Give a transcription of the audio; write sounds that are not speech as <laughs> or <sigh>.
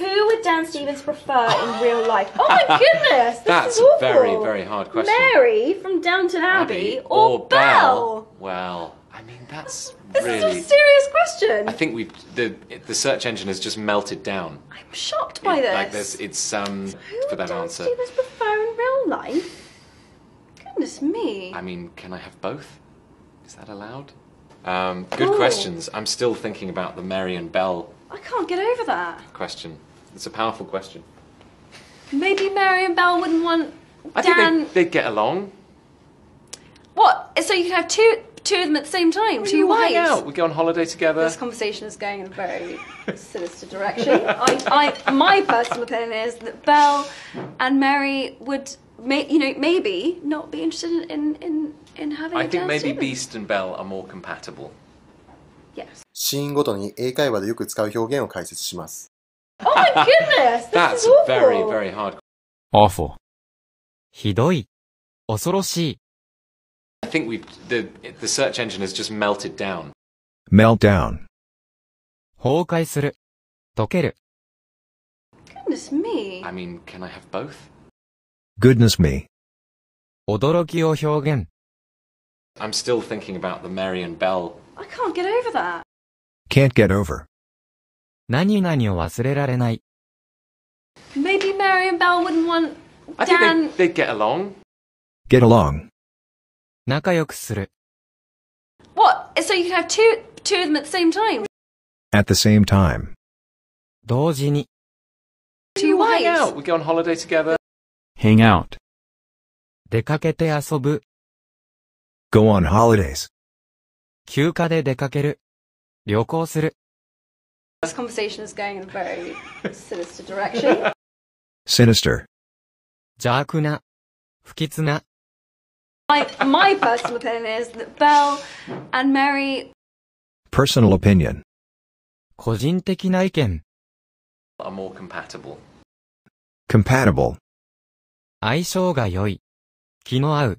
Who would Dan Stevens prefer in <laughs> real life? Oh my goodness! That's a very, very hard question. Mary from Downton Abbey, Abbey or, or Belle? Well, I mean, that's this really, is a serious question. I think we the the search engine has just melted down. I'm shocked by it, this. Like this, it's um Who for that Dan answer. Stevens prefer in real life? Goodness me. I mean, can I have both? Is that allowed? Um, good Ooh. questions. I'm still thinking about the Mary and Bell. I can't get over that question. It's a powerful question. Maybe Mary and Belle wouldn't want I Dan. think they, they'd get along. What? So you can have two two of them at the same time? two hang out. We go on holiday together. This conversation is going in a very <laughs> sinister direction. I, I, my personal opinion is that Belle and Mary would, may, you know, maybe not be interested in in in, having. I think maybe student. Beast and Belle are more compatible. Yes. シーンごとに英会話でよく使う表現を解説します。Oh my <laughs> goodness! That's very, very hard. Awful. I think we've, the, the search engine has just melted down. Melt Tokeru. Goodness me. I mean, can I have both? Goodness me. hyōgen. am still thinking about the Marion Bell. I can't get over that. Can't get over. 何々を忘れられない。Maybe Mary and Belle wouldn't want I think Dan. They'd, they'd get along. Get along. 仲良くする。What? So you can have two, two of them at the same time? At the same time. 同時に。Two wives. Hang out. We go on holiday together. Hang out. 出かけて遊ぶ。Go on holidays. 休暇で出かける。旅行する。This conversation is going in a very <laughs> sinister direction. Sinister. 邪悪な、不吉な。My, my my personal opinion is that Belle and Mary. Personal opinion. Are more compatible. Compatible. 相性が良い。気の合う。